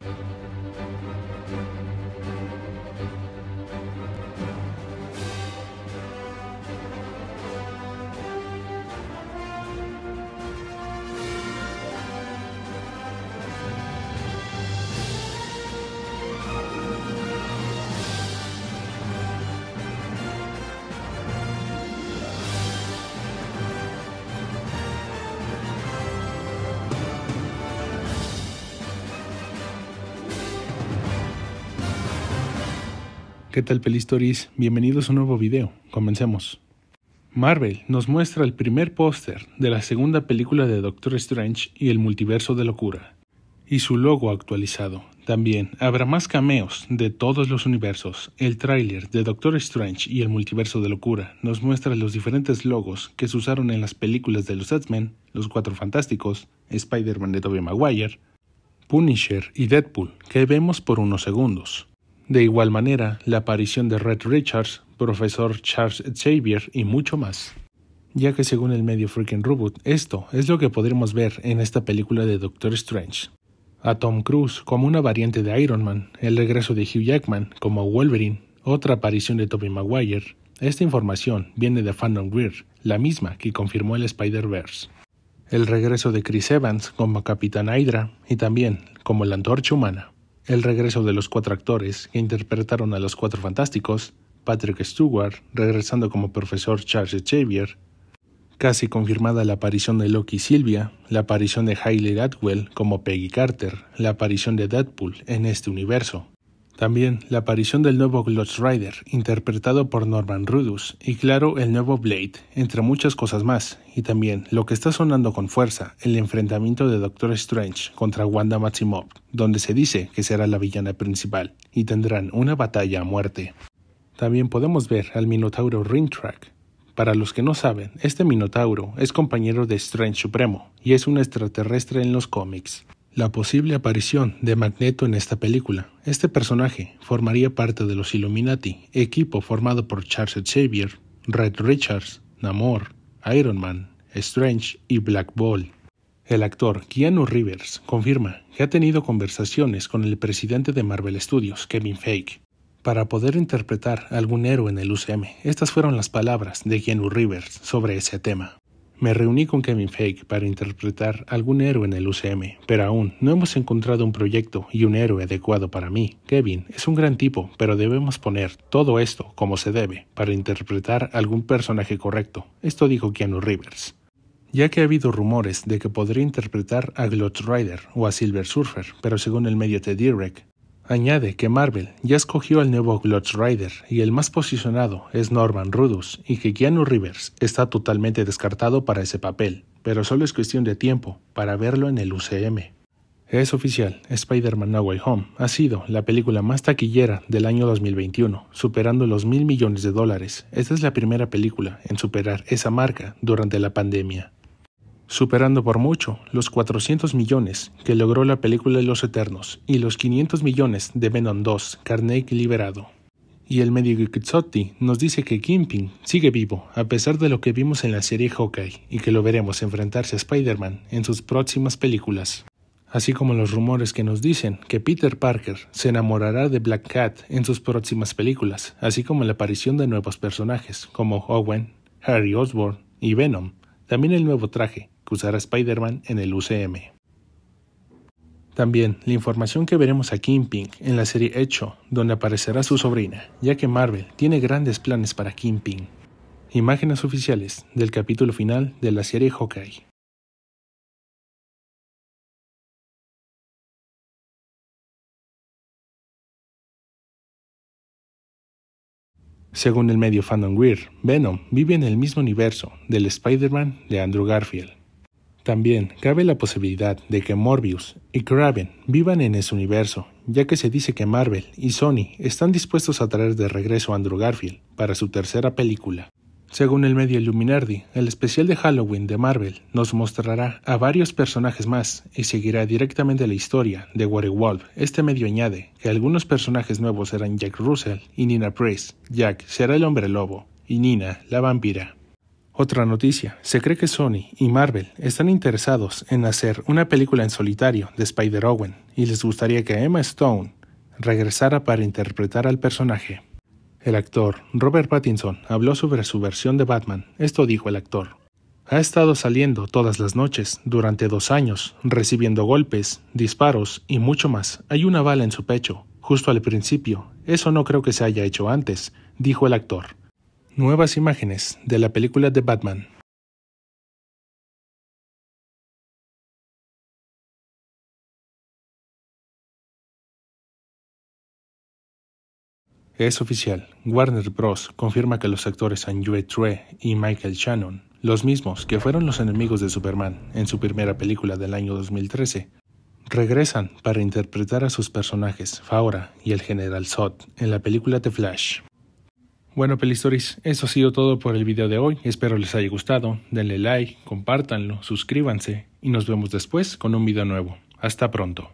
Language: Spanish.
thank you ¿Qué tal Pelistoris? Bienvenidos a un nuevo video. Comencemos. Marvel nos muestra el primer póster de la segunda película de Doctor Strange y el multiverso de locura. Y su logo actualizado. También habrá más cameos de todos los universos. El tráiler de Doctor Strange y el multiverso de locura nos muestra los diferentes logos que se usaron en las películas de los X-Men, Los Cuatro Fantásticos, Spider-Man de Tobey Maguire, Punisher y Deadpool, que vemos por unos segundos. De igual manera, la aparición de Red Richards, profesor Charles Xavier y mucho más. Ya que según el medio Freaking Robot, esto es lo que podremos ver en esta película de Doctor Strange. A Tom Cruise como una variante de Iron Man, el regreso de Hugh Jackman como Wolverine, otra aparición de Tobey Maguire. Esta información viene de Fandom Greer, la misma que confirmó el Spider-Verse. El regreso de Chris Evans como Capitán Hydra y también como la Antorcha Humana el regreso de los cuatro actores que interpretaron a los cuatro fantásticos, Patrick Stewart regresando como profesor Charles Xavier, casi confirmada la aparición de Loki Sylvia, la aparición de Hayley Atwell como Peggy Carter, la aparición de Deadpool en este universo, también la aparición del nuevo Glotz Rider, interpretado por Norman Rudus, y claro, el nuevo Blade, entre muchas cosas más, y también lo que está sonando con fuerza, el enfrentamiento de Doctor Strange contra Wanda Maximoff, donde se dice que será la villana principal, y tendrán una batalla a muerte. También podemos ver al Minotauro Ringtrack. Para los que no saben, este Minotauro es compañero de Strange Supremo, y es un extraterrestre en los cómics la posible aparición de Magneto en esta película. Este personaje formaría parte de los Illuminati, equipo formado por Charles Xavier, Red Richards, Namor, Iron Man, Strange y Black Ball. El actor Keanu Rivers confirma que ha tenido conversaciones con el presidente de Marvel Studios, Kevin Feige, para poder interpretar algún héroe en el UCM. Estas fueron las palabras de Keanu Rivers sobre ese tema. Me reuní con Kevin Fake para interpretar algún héroe en el UCM, pero aún no hemos encontrado un proyecto y un héroe adecuado para mí. Kevin es un gran tipo, pero debemos poner todo esto como se debe para interpretar algún personaje correcto. Esto dijo Keanu Rivers ya que ha habido rumores de que podría interpretar a Glot Rider o a Silver Surfer, pero según el medio The Direct, Añade que Marvel ya escogió al nuevo Ghost Rider y el más posicionado es Norman Rudus y que Keanu Rivers está totalmente descartado para ese papel, pero solo es cuestión de tiempo para verlo en el UCM. Es oficial, Spider-Man No Way Home ha sido la película más taquillera del año 2021, superando los mil millones de dólares. Esta es la primera película en superar esa marca durante la pandemia superando por mucho los 400 millones que logró la película Los Eternos y los 500 millones de Venom 2, Carnegie liberado. Y el medio Kutsotti nos dice que Kimping sigue vivo, a pesar de lo que vimos en la serie Hawkeye, y que lo veremos enfrentarse a Spider-Man en sus próximas películas. Así como los rumores que nos dicen que Peter Parker se enamorará de Black Cat en sus próximas películas, así como la aparición de nuevos personajes como Owen, Harry Osborn y Venom, también el nuevo traje que usará Spider-Man en el UCM. También la información que veremos a Ping en la serie Hecho, donde aparecerá su sobrina, ya que Marvel tiene grandes planes para Ping. Imágenes oficiales del capítulo final de la serie Hawkeye. Según el medio Fandom Weird, Venom vive en el mismo universo del Spider-Man de Andrew Garfield. También cabe la posibilidad de que Morbius y Kraven vivan en ese universo, ya que se dice que Marvel y Sony están dispuestos a traer de regreso a Andrew Garfield para su tercera película. Según el medio Illuminardi, el especial de Halloween de Marvel nos mostrará a varios personajes más y seguirá directamente la historia de Werewolf. Este medio añade que algunos personajes nuevos serán Jack Russell y Nina Price. Jack será el hombre lobo y Nina la vampira. Otra noticia, se cree que Sony y Marvel están interesados en hacer una película en solitario de Spider-Owen y les gustaría que Emma Stone regresara para interpretar al personaje. El actor Robert Pattinson habló sobre su versión de Batman. Esto dijo el actor. Ha estado saliendo todas las noches, durante dos años, recibiendo golpes, disparos y mucho más. Hay una bala en su pecho, justo al principio. Eso no creo que se haya hecho antes, dijo el actor. Nuevas imágenes de la película de Batman Es oficial, Warner Bros. confirma que los actores Andrew True y Michael Shannon, los mismos que fueron los enemigos de Superman en su primera película del año 2013, regresan para interpretar a sus personajes Faora y el General Zod en la película The Flash. Bueno, Pelistoris, eso ha sido todo por el video de hoy. Espero les haya gustado. Denle like, compártanlo, suscríbanse y nos vemos después con un video nuevo. Hasta pronto.